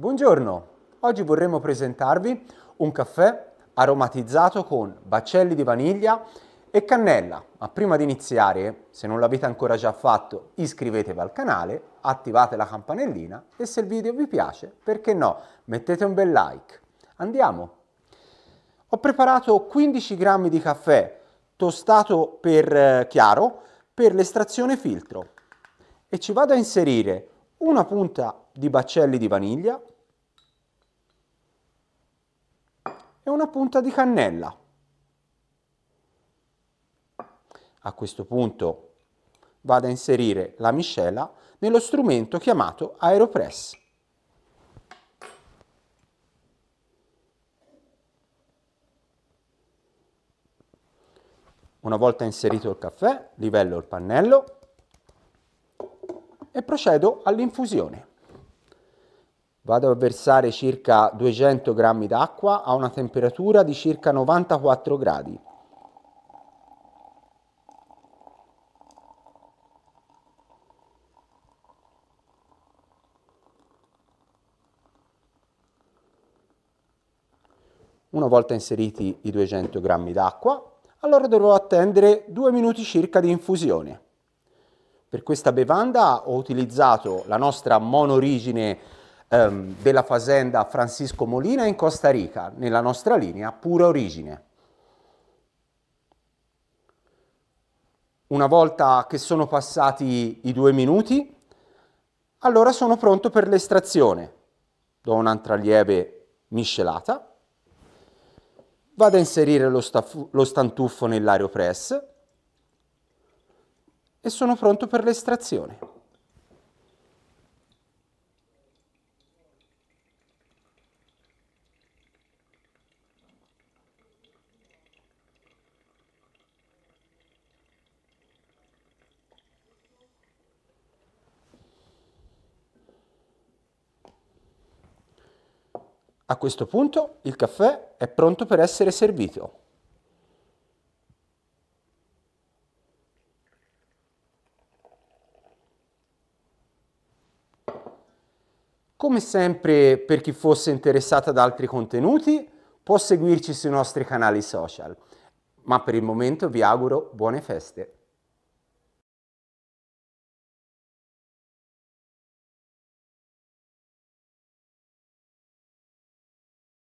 Buongiorno, oggi vorremmo presentarvi un caffè aromatizzato con baccelli di vaniglia e cannella, ma prima di iniziare, se non l'avete ancora già fatto, iscrivetevi al canale, attivate la campanellina e se il video vi piace, perché no, mettete un bel like. Andiamo! Ho preparato 15 g di caffè tostato per eh, chiaro per l'estrazione filtro e ci vado a inserire una punta di baccelli di vaniglia e una punta di cannella. A questo punto vado a inserire la miscela nello strumento chiamato Aeropress. Una volta inserito il caffè, livello il pannello e procedo all'infusione. Vado a versare circa 200 g d'acqua a una temperatura di circa 94 gradi. Una volta inseriti i 200 g d'acqua, allora dovrò attendere 2 minuti circa di infusione. Per questa bevanda ho utilizzato la nostra monorigine ehm, della fazenda Francisco Molina in Costa Rica, nella nostra linea Pura Origine. Una volta che sono passati i due minuti, allora sono pronto per l'estrazione. Do un'altra lieve miscelata, vado a inserire lo, lo stantuffo nell'aeropress e sono pronto per l'estrazione. A questo punto il caffè è pronto per essere servito. Come sempre, per chi fosse interessato ad altri contenuti, può seguirci sui nostri canali social. Ma per il momento vi auguro buone feste.